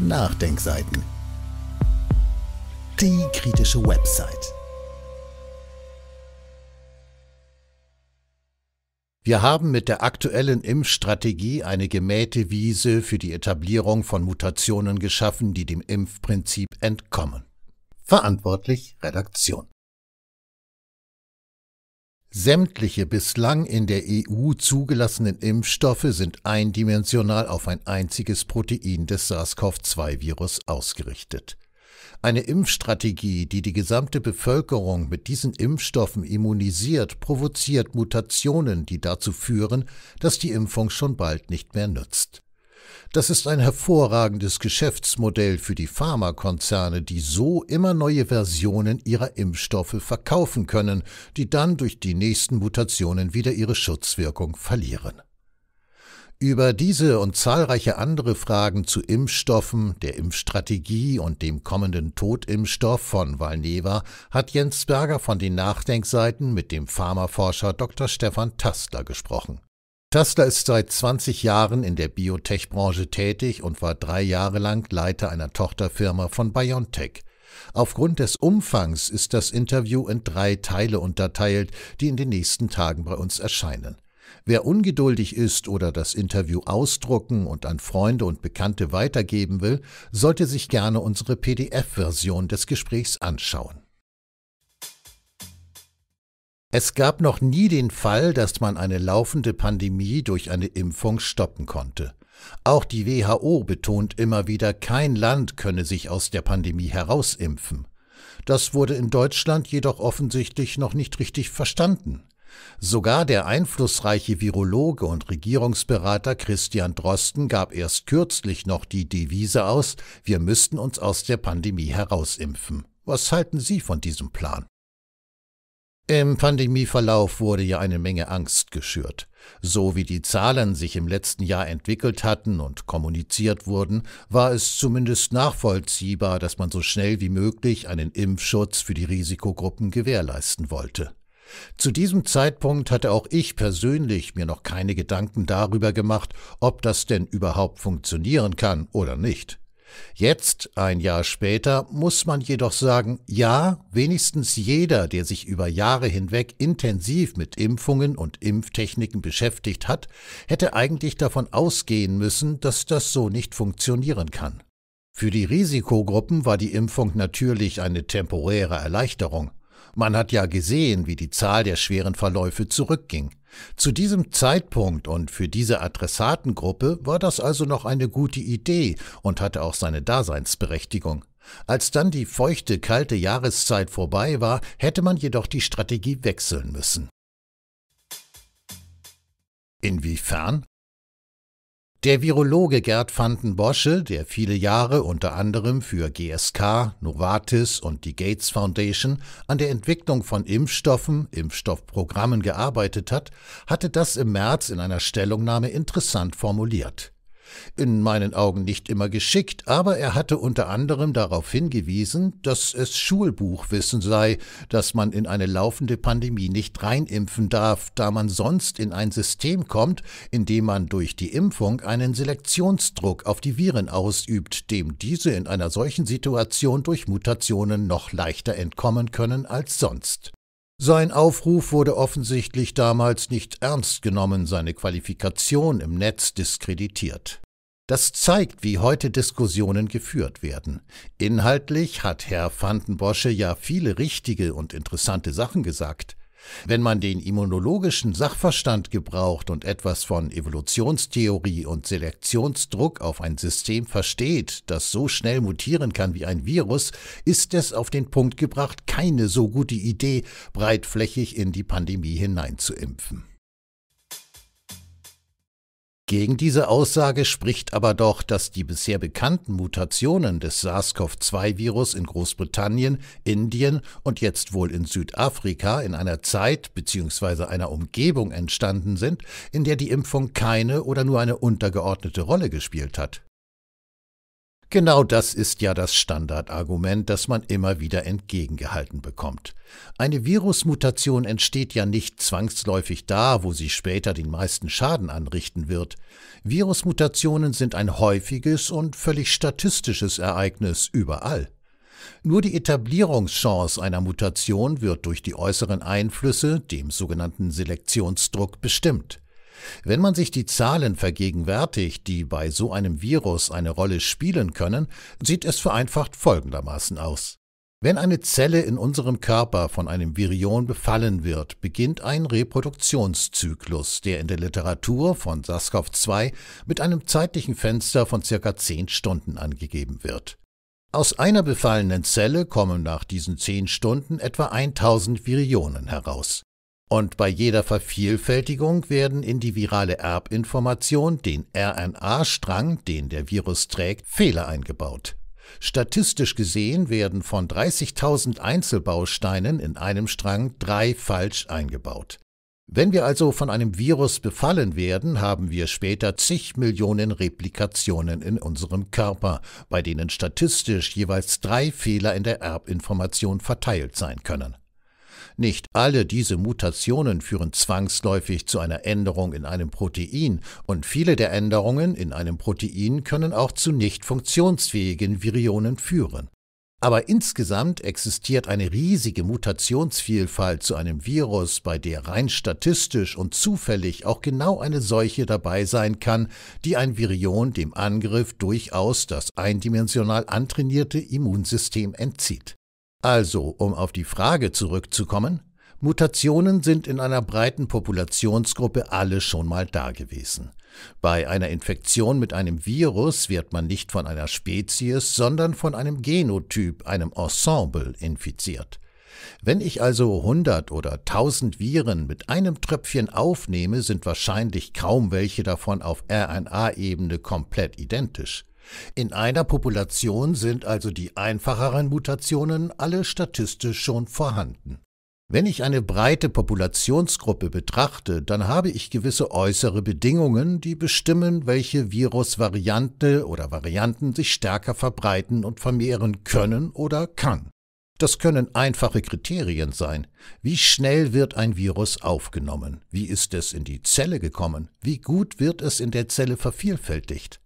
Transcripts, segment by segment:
Nachdenkseiten. Die kritische Website. Wir haben mit der aktuellen Impfstrategie eine gemähte Wiese für die Etablierung von Mutationen geschaffen, die dem Impfprinzip entkommen. Verantwortlich Redaktion. Sämtliche bislang in der EU zugelassenen Impfstoffe sind eindimensional auf ein einziges Protein des SARS-CoV-2-Virus ausgerichtet. Eine Impfstrategie, die die gesamte Bevölkerung mit diesen Impfstoffen immunisiert, provoziert Mutationen, die dazu führen, dass die Impfung schon bald nicht mehr nützt. Das ist ein hervorragendes Geschäftsmodell für die Pharmakonzerne, die so immer neue Versionen ihrer Impfstoffe verkaufen können, die dann durch die nächsten Mutationen wieder ihre Schutzwirkung verlieren. Über diese und zahlreiche andere Fragen zu Impfstoffen, der Impfstrategie und dem kommenden Totimpfstoff von Valneva hat Jens Berger von den Nachdenkseiten mit dem Pharmaforscher Dr. Stefan Tastler gesprochen. Tassler ist seit 20 Jahren in der Biotech-Branche tätig und war drei Jahre lang Leiter einer Tochterfirma von BioNTech. Aufgrund des Umfangs ist das Interview in drei Teile unterteilt, die in den nächsten Tagen bei uns erscheinen. Wer ungeduldig ist oder das Interview ausdrucken und an Freunde und Bekannte weitergeben will, sollte sich gerne unsere PDF-Version des Gesprächs anschauen. Es gab noch nie den Fall, dass man eine laufende Pandemie durch eine Impfung stoppen konnte. Auch die WHO betont immer wieder, kein Land könne sich aus der Pandemie herausimpfen. Das wurde in Deutschland jedoch offensichtlich noch nicht richtig verstanden. Sogar der einflussreiche Virologe und Regierungsberater Christian Drosten gab erst kürzlich noch die Devise aus, wir müssten uns aus der Pandemie herausimpfen. Was halten Sie von diesem Plan? Im Pandemieverlauf wurde ja eine Menge Angst geschürt. So wie die Zahlen sich im letzten Jahr entwickelt hatten und kommuniziert wurden, war es zumindest nachvollziehbar, dass man so schnell wie möglich einen Impfschutz für die Risikogruppen gewährleisten wollte. Zu diesem Zeitpunkt hatte auch ich persönlich mir noch keine Gedanken darüber gemacht, ob das denn überhaupt funktionieren kann oder nicht. Jetzt, ein Jahr später, muss man jedoch sagen, ja, wenigstens jeder, der sich über Jahre hinweg intensiv mit Impfungen und Impftechniken beschäftigt hat, hätte eigentlich davon ausgehen müssen, dass das so nicht funktionieren kann. Für die Risikogruppen war die Impfung natürlich eine temporäre Erleichterung. Man hat ja gesehen, wie die Zahl der schweren Verläufe zurückging. Zu diesem Zeitpunkt und für diese Adressatengruppe war das also noch eine gute Idee und hatte auch seine Daseinsberechtigung. Als dann die feuchte, kalte Jahreszeit vorbei war, hätte man jedoch die Strategie wechseln müssen. Inwiefern? Der Virologe Gerd van Bosche, der viele Jahre unter anderem für GSK, Novartis und die Gates Foundation an der Entwicklung von Impfstoffen, Impfstoffprogrammen gearbeitet hat, hatte das im März in einer Stellungnahme interessant formuliert. In meinen Augen nicht immer geschickt, aber er hatte unter anderem darauf hingewiesen, dass es Schulbuchwissen sei, dass man in eine laufende Pandemie nicht reinimpfen darf, da man sonst in ein System kommt, in dem man durch die Impfung einen Selektionsdruck auf die Viren ausübt, dem diese in einer solchen Situation durch Mutationen noch leichter entkommen können als sonst. Sein Aufruf wurde offensichtlich damals nicht ernst genommen, seine Qualifikation im Netz diskreditiert. Das zeigt, wie heute Diskussionen geführt werden. Inhaltlich hat Herr Vandenbosche ja viele richtige und interessante Sachen gesagt, wenn man den immunologischen Sachverstand gebraucht und etwas von Evolutionstheorie und Selektionsdruck auf ein System versteht, das so schnell mutieren kann wie ein Virus, ist es auf den Punkt gebracht keine so gute Idee, breitflächig in die Pandemie hineinzuimpfen. Gegen diese Aussage spricht aber doch, dass die bisher bekannten Mutationen des SARS-CoV-2-Virus in Großbritannien, Indien und jetzt wohl in Südafrika in einer Zeit bzw. einer Umgebung entstanden sind, in der die Impfung keine oder nur eine untergeordnete Rolle gespielt hat. Genau das ist ja das Standardargument, das man immer wieder entgegengehalten bekommt. Eine Virusmutation entsteht ja nicht zwangsläufig da, wo sie später den meisten Schaden anrichten wird. Virusmutationen sind ein häufiges und völlig statistisches Ereignis überall. Nur die Etablierungschance einer Mutation wird durch die äußeren Einflüsse, dem sogenannten Selektionsdruck, bestimmt. Wenn man sich die Zahlen vergegenwärtigt, die bei so einem Virus eine Rolle spielen können, sieht es vereinfacht folgendermaßen aus. Wenn eine Zelle in unserem Körper von einem Virion befallen wird, beginnt ein Reproduktionszyklus, der in der Literatur von SARS-CoV-2 mit einem zeitlichen Fenster von circa 10 Stunden angegeben wird. Aus einer befallenen Zelle kommen nach diesen 10 Stunden etwa 1000 Virionen heraus. Und bei jeder Vervielfältigung werden in die virale Erbinformation, den RNA-Strang, den der Virus trägt, Fehler eingebaut. Statistisch gesehen werden von 30.000 Einzelbausteinen in einem Strang drei falsch eingebaut. Wenn wir also von einem Virus befallen werden, haben wir später zig Millionen Replikationen in unserem Körper, bei denen statistisch jeweils drei Fehler in der Erbinformation verteilt sein können. Nicht alle diese Mutationen führen zwangsläufig zu einer Änderung in einem Protein und viele der Änderungen in einem Protein können auch zu nicht funktionsfähigen Virionen führen. Aber insgesamt existiert eine riesige Mutationsvielfalt zu einem Virus, bei der rein statistisch und zufällig auch genau eine solche dabei sein kann, die ein Virion dem Angriff durchaus das eindimensional antrainierte Immunsystem entzieht. Also, um auf die Frage zurückzukommen, Mutationen sind in einer breiten Populationsgruppe alle schon mal dagewesen. Bei einer Infektion mit einem Virus wird man nicht von einer Spezies, sondern von einem Genotyp, einem Ensemble infiziert. Wenn ich also 100 oder 1000 Viren mit einem Tröpfchen aufnehme, sind wahrscheinlich kaum welche davon auf RNA-Ebene komplett identisch. In einer Population sind also die einfacheren Mutationen alle statistisch schon vorhanden. Wenn ich eine breite Populationsgruppe betrachte, dann habe ich gewisse äußere Bedingungen, die bestimmen, welche Virusvariante oder Varianten sich stärker verbreiten und vermehren können oder kann. Das können einfache Kriterien sein. Wie schnell wird ein Virus aufgenommen? Wie ist es in die Zelle gekommen? Wie gut wird es in der Zelle vervielfältigt?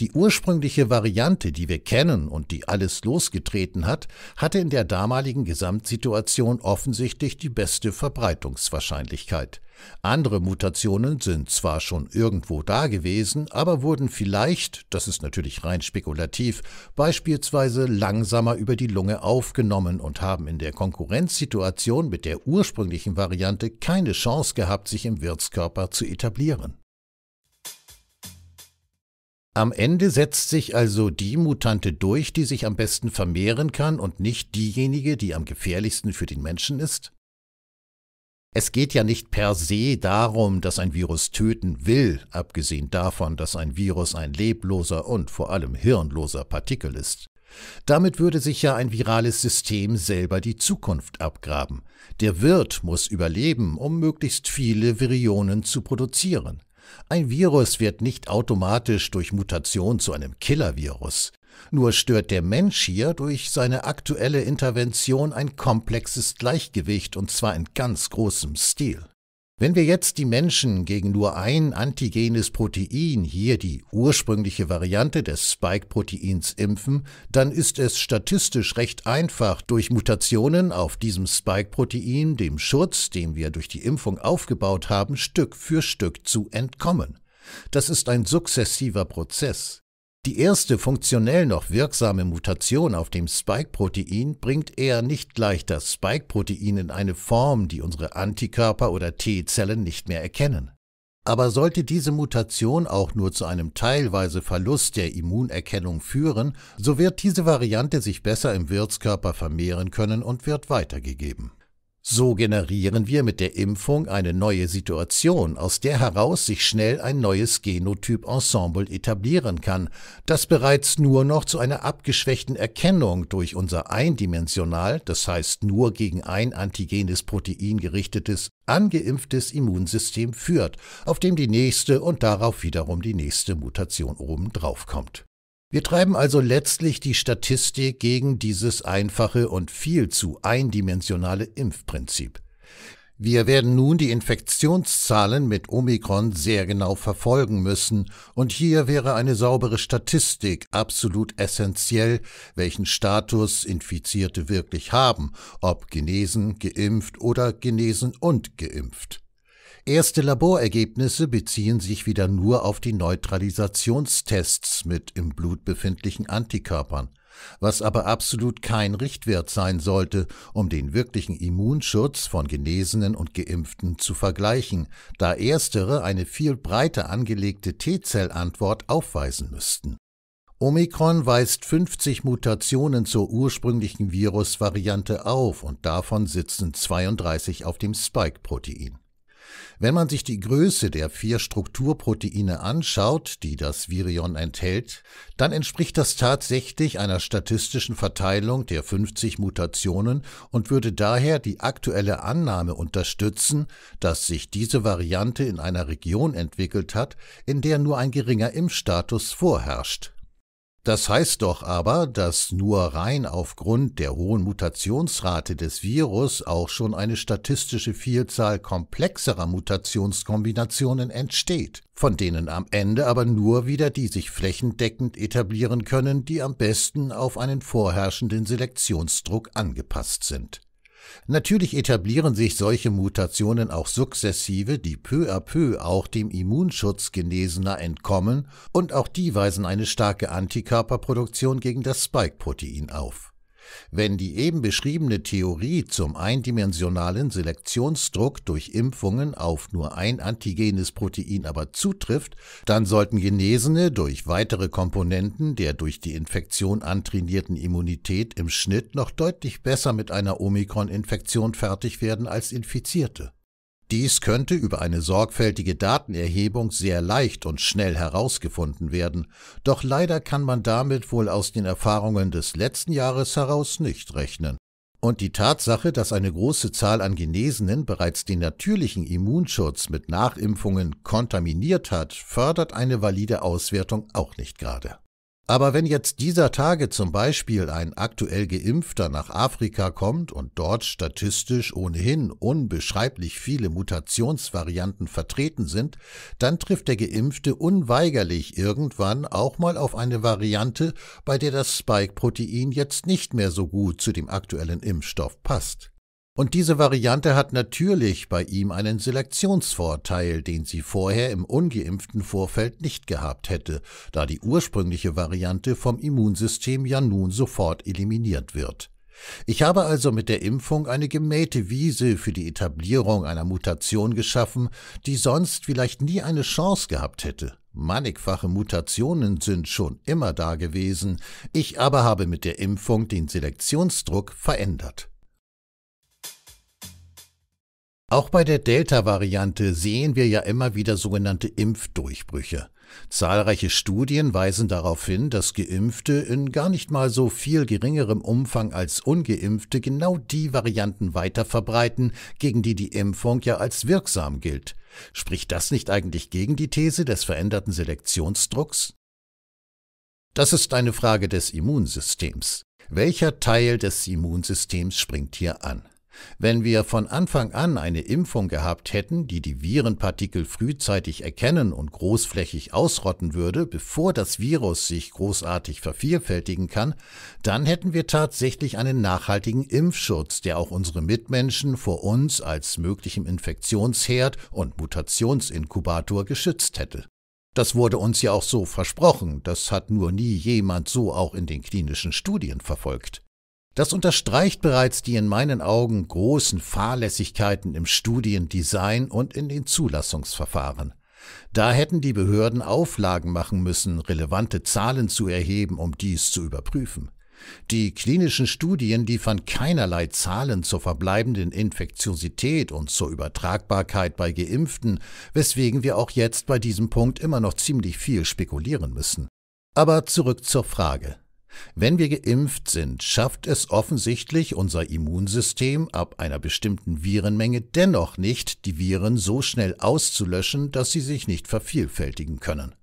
Die ursprüngliche Variante, die wir kennen und die alles losgetreten hat, hatte in der damaligen Gesamtsituation offensichtlich die beste Verbreitungswahrscheinlichkeit. Andere Mutationen sind zwar schon irgendwo da gewesen, aber wurden vielleicht, das ist natürlich rein spekulativ, beispielsweise langsamer über die Lunge aufgenommen und haben in der Konkurrenzsituation mit der ursprünglichen Variante keine Chance gehabt, sich im Wirtskörper zu etablieren. Am Ende setzt sich also die Mutante durch, die sich am besten vermehren kann und nicht diejenige, die am gefährlichsten für den Menschen ist? Es geht ja nicht per se darum, dass ein Virus töten will, abgesehen davon, dass ein Virus ein lebloser und vor allem hirnloser Partikel ist. Damit würde sich ja ein virales System selber die Zukunft abgraben. Der Wirt muss überleben, um möglichst viele Virionen zu produzieren. Ein Virus wird nicht automatisch durch Mutation zu einem Killervirus. Nur stört der Mensch hier durch seine aktuelle Intervention ein komplexes Gleichgewicht und zwar in ganz großem Stil. Wenn wir jetzt die Menschen gegen nur ein antigenes Protein, hier die ursprüngliche Variante des Spike-Proteins, impfen, dann ist es statistisch recht einfach, durch Mutationen auf diesem Spike-Protein dem Schutz, den wir durch die Impfung aufgebaut haben, Stück für Stück zu entkommen. Das ist ein sukzessiver Prozess. Die erste funktionell noch wirksame Mutation auf dem Spike-Protein bringt eher nicht gleich das Spike-Protein in eine Form, die unsere Antikörper oder T-Zellen nicht mehr erkennen. Aber sollte diese Mutation auch nur zu einem teilweise Verlust der Immunerkennung führen, so wird diese Variante sich besser im Wirtskörper vermehren können und wird weitergegeben. So generieren wir mit der Impfung eine neue Situation, aus der heraus sich schnell ein neues Genotyp-Ensemble etablieren kann, das bereits nur noch zu einer abgeschwächten Erkennung durch unser eindimensional, das heißt nur gegen ein antigenes Protein gerichtetes, angeimpftes Immunsystem führt, auf dem die nächste und darauf wiederum die nächste Mutation obendrauf kommt. Wir treiben also letztlich die Statistik gegen dieses einfache und viel zu eindimensionale Impfprinzip. Wir werden nun die Infektionszahlen mit Omikron sehr genau verfolgen müssen, und hier wäre eine saubere Statistik absolut essentiell, welchen Status Infizierte wirklich haben, ob genesen, geimpft oder genesen und geimpft. Erste Laborergebnisse beziehen sich wieder nur auf die Neutralisationstests mit im Blut befindlichen Antikörpern, was aber absolut kein Richtwert sein sollte, um den wirklichen Immunschutz von Genesenen und Geimpften zu vergleichen, da erstere eine viel breiter angelegte T-Zellantwort aufweisen müssten. Omikron weist 50 Mutationen zur ursprünglichen Virusvariante auf und davon sitzen 32 auf dem Spike-Protein. Wenn man sich die Größe der vier Strukturproteine anschaut, die das Virion enthält, dann entspricht das tatsächlich einer statistischen Verteilung der 50 Mutationen und würde daher die aktuelle Annahme unterstützen, dass sich diese Variante in einer Region entwickelt hat, in der nur ein geringer Impfstatus vorherrscht. Das heißt doch aber, dass nur rein aufgrund der hohen Mutationsrate des Virus auch schon eine statistische Vielzahl komplexerer Mutationskombinationen entsteht, von denen am Ende aber nur wieder die sich flächendeckend etablieren können, die am besten auf einen vorherrschenden Selektionsdruck angepasst sind. Natürlich etablieren sich solche Mutationen auch sukzessive, die peu à peu auch dem Immunschutz Genesener entkommen und auch die weisen eine starke Antikörperproduktion gegen das Spike-Protein auf. Wenn die eben beschriebene Theorie zum eindimensionalen Selektionsdruck durch Impfungen auf nur ein antigenes Protein aber zutrifft, dann sollten Genesene durch weitere Komponenten der durch die Infektion antrainierten Immunität im Schnitt noch deutlich besser mit einer Omikron-Infektion fertig werden als Infizierte. Dies könnte über eine sorgfältige Datenerhebung sehr leicht und schnell herausgefunden werden, doch leider kann man damit wohl aus den Erfahrungen des letzten Jahres heraus nicht rechnen. Und die Tatsache, dass eine große Zahl an Genesenen bereits den natürlichen Immunschutz mit Nachimpfungen kontaminiert hat, fördert eine valide Auswertung auch nicht gerade. Aber wenn jetzt dieser Tage zum Beispiel ein aktuell geimpfter nach Afrika kommt und dort statistisch ohnehin unbeschreiblich viele Mutationsvarianten vertreten sind, dann trifft der geimpfte unweigerlich irgendwann auch mal auf eine Variante, bei der das Spike-Protein jetzt nicht mehr so gut zu dem aktuellen Impfstoff passt. Und diese Variante hat natürlich bei ihm einen Selektionsvorteil, den sie vorher im ungeimpften Vorfeld nicht gehabt hätte, da die ursprüngliche Variante vom Immunsystem ja nun sofort eliminiert wird. Ich habe also mit der Impfung eine gemähte Wiese für die Etablierung einer Mutation geschaffen, die sonst vielleicht nie eine Chance gehabt hätte. Mannigfache Mutationen sind schon immer da gewesen, ich aber habe mit der Impfung den Selektionsdruck verändert. Auch bei der Delta-Variante sehen wir ja immer wieder sogenannte Impfdurchbrüche. Zahlreiche Studien weisen darauf hin, dass Geimpfte in gar nicht mal so viel geringerem Umfang als ungeimpfte genau die Varianten weiter verbreiten, gegen die die Impfung ja als wirksam gilt. Spricht das nicht eigentlich gegen die These des veränderten Selektionsdrucks? Das ist eine Frage des Immunsystems. Welcher Teil des Immunsystems springt hier an? Wenn wir von Anfang an eine Impfung gehabt hätten, die die Virenpartikel frühzeitig erkennen und großflächig ausrotten würde, bevor das Virus sich großartig vervielfältigen kann, dann hätten wir tatsächlich einen nachhaltigen Impfschutz, der auch unsere Mitmenschen vor uns als möglichem Infektionsherd und Mutationsinkubator geschützt hätte. Das wurde uns ja auch so versprochen, das hat nur nie jemand so auch in den klinischen Studien verfolgt. Das unterstreicht bereits die in meinen Augen großen Fahrlässigkeiten im Studiendesign und in den Zulassungsverfahren. Da hätten die Behörden Auflagen machen müssen, relevante Zahlen zu erheben, um dies zu überprüfen. Die klinischen Studien liefern keinerlei Zahlen zur verbleibenden Infektiosität und zur Übertragbarkeit bei Geimpften, weswegen wir auch jetzt bei diesem Punkt immer noch ziemlich viel spekulieren müssen. Aber zurück zur Frage. Wenn wir geimpft sind, schafft es offensichtlich unser Immunsystem ab einer bestimmten Virenmenge dennoch nicht, die Viren so schnell auszulöschen, dass sie sich nicht vervielfältigen können.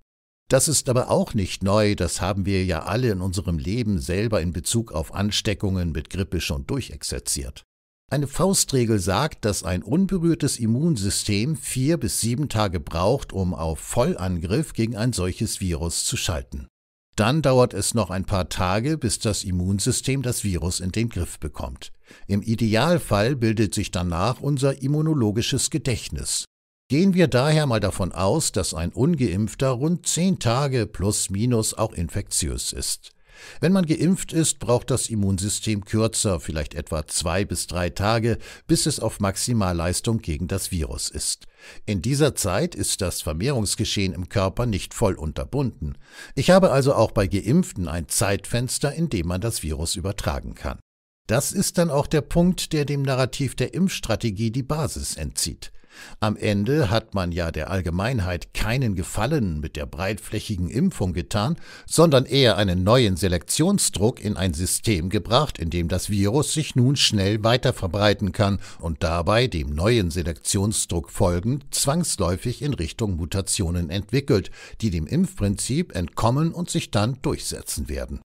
Das ist aber auch nicht neu, das haben wir ja alle in unserem Leben selber in Bezug auf Ansteckungen mit Grippe schon durchexerziert. Eine Faustregel sagt, dass ein unberührtes Immunsystem vier bis sieben Tage braucht, um auf Vollangriff gegen ein solches Virus zu schalten. Dann dauert es noch ein paar Tage, bis das Immunsystem das Virus in den Griff bekommt. Im Idealfall bildet sich danach unser immunologisches Gedächtnis. Gehen wir daher mal davon aus, dass ein ungeimpfter rund 10 Tage plus minus auch infektiös ist. Wenn man geimpft ist, braucht das Immunsystem kürzer, vielleicht etwa zwei bis drei Tage, bis es auf Maximalleistung gegen das Virus ist. In dieser Zeit ist das Vermehrungsgeschehen im Körper nicht voll unterbunden. Ich habe also auch bei Geimpften ein Zeitfenster, in dem man das Virus übertragen kann. Das ist dann auch der Punkt, der dem Narrativ der Impfstrategie die Basis entzieht. Am Ende hat man ja der Allgemeinheit keinen Gefallen mit der breitflächigen Impfung getan, sondern eher einen neuen Selektionsdruck in ein System gebracht, in dem das Virus sich nun schnell weiter verbreiten kann und dabei dem neuen Selektionsdruck folgend zwangsläufig in Richtung Mutationen entwickelt, die dem Impfprinzip entkommen und sich dann durchsetzen werden.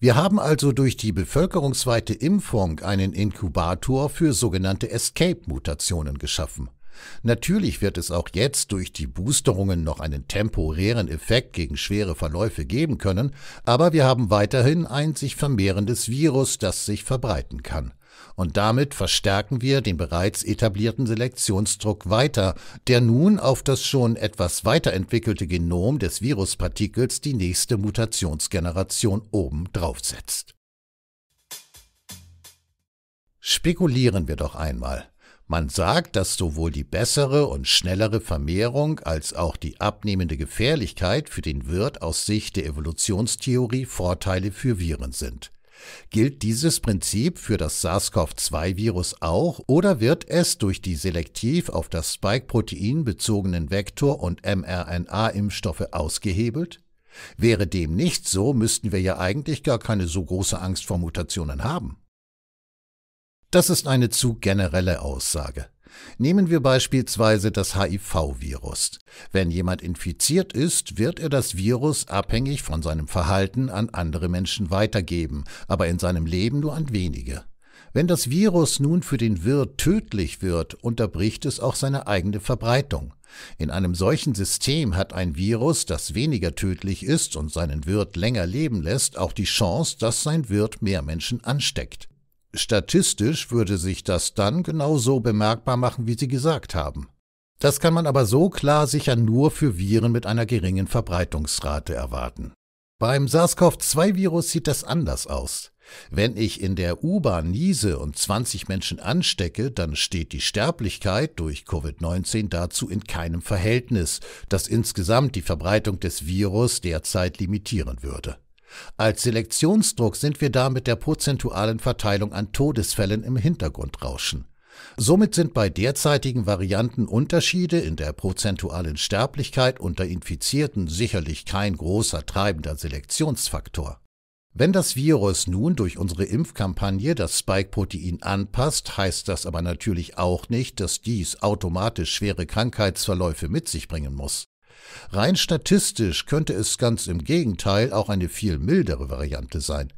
Wir haben also durch die bevölkerungsweite Impfung einen Inkubator für sogenannte Escape-Mutationen geschaffen. Natürlich wird es auch jetzt durch die Boosterungen noch einen temporären Effekt gegen schwere Verläufe geben können, aber wir haben weiterhin ein sich vermehrendes Virus, das sich verbreiten kann. Und damit verstärken wir den bereits etablierten Selektionsdruck weiter, der nun auf das schon etwas weiterentwickelte Genom des Viruspartikels die nächste Mutationsgeneration oben draufsetzt. Spekulieren wir doch einmal. Man sagt, dass sowohl die bessere und schnellere Vermehrung als auch die abnehmende Gefährlichkeit für den Wirt aus Sicht der Evolutionstheorie Vorteile für Viren sind. Gilt dieses Prinzip für das SARS-CoV-2-Virus auch oder wird es durch die selektiv auf das Spike-Protein bezogenen Vektor- und mRNA-Impfstoffe ausgehebelt? Wäre dem nicht so, müssten wir ja eigentlich gar keine so große Angst vor Mutationen haben. Das ist eine zu generelle Aussage. Nehmen wir beispielsweise das HIV-Virus. Wenn jemand infiziert ist, wird er das Virus abhängig von seinem Verhalten an andere Menschen weitergeben, aber in seinem Leben nur an wenige. Wenn das Virus nun für den Wirt tödlich wird, unterbricht es auch seine eigene Verbreitung. In einem solchen System hat ein Virus, das weniger tödlich ist und seinen Wirt länger leben lässt, auch die Chance, dass sein Wirt mehr Menschen ansteckt. Statistisch würde sich das dann genau so bemerkbar machen, wie Sie gesagt haben. Das kann man aber so klar sicher nur für Viren mit einer geringen Verbreitungsrate erwarten. Beim SARS-CoV-2-Virus sieht das anders aus. Wenn ich in der U-Bahn niese und 20 Menschen anstecke, dann steht die Sterblichkeit durch Covid-19 dazu in keinem Verhältnis, das insgesamt die Verbreitung des Virus derzeit limitieren würde. Als Selektionsdruck sind wir da mit der prozentualen Verteilung an Todesfällen im Hintergrundrauschen. Somit sind bei derzeitigen Varianten Unterschiede in der prozentualen Sterblichkeit unter Infizierten sicherlich kein großer treibender Selektionsfaktor. Wenn das Virus nun durch unsere Impfkampagne das Spike-Protein anpasst, heißt das aber natürlich auch nicht, dass dies automatisch schwere Krankheitsverläufe mit sich bringen muss. Rein statistisch könnte es ganz im Gegenteil auch eine viel mildere Variante sein.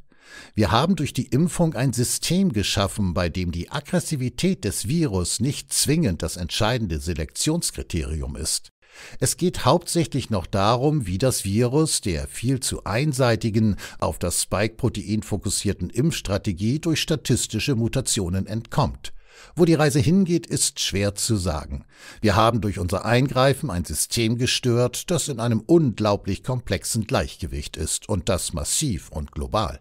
Wir haben durch die Impfung ein System geschaffen, bei dem die Aggressivität des Virus nicht zwingend das entscheidende Selektionskriterium ist. Es geht hauptsächlich noch darum, wie das Virus der viel zu einseitigen, auf das Spike-Protein fokussierten Impfstrategie durch statistische Mutationen entkommt. Wo die Reise hingeht, ist schwer zu sagen. Wir haben durch unser Eingreifen ein System gestört, das in einem unglaublich komplexen Gleichgewicht ist und das massiv und global.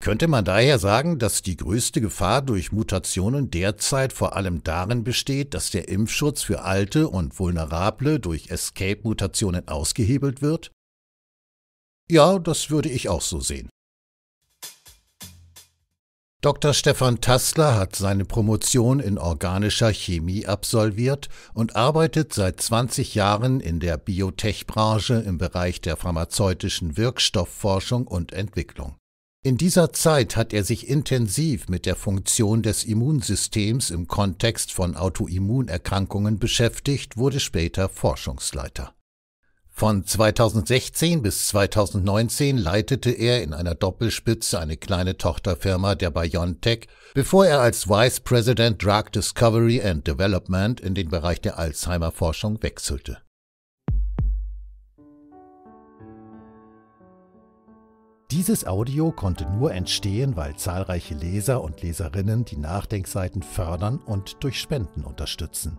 Könnte man daher sagen, dass die größte Gefahr durch Mutationen derzeit vor allem darin besteht, dass der Impfschutz für alte und vulnerable durch Escape-Mutationen ausgehebelt wird? Ja, das würde ich auch so sehen. Dr. Stefan Tassler hat seine Promotion in organischer Chemie absolviert und arbeitet seit 20 Jahren in der Biotech-Branche im Bereich der pharmazeutischen Wirkstoffforschung und Entwicklung. In dieser Zeit hat er sich intensiv mit der Funktion des Immunsystems im Kontext von Autoimmunerkrankungen beschäftigt, wurde später Forschungsleiter. Von 2016 bis 2019 leitete er in einer Doppelspitze eine kleine Tochterfirma der BioNTech, bevor er als Vice President Drug Discovery and Development in den Bereich der Alzheimer-Forschung wechselte. Dieses Audio konnte nur entstehen, weil zahlreiche Leser und Leserinnen die Nachdenkseiten fördern und durch Spenden unterstützen.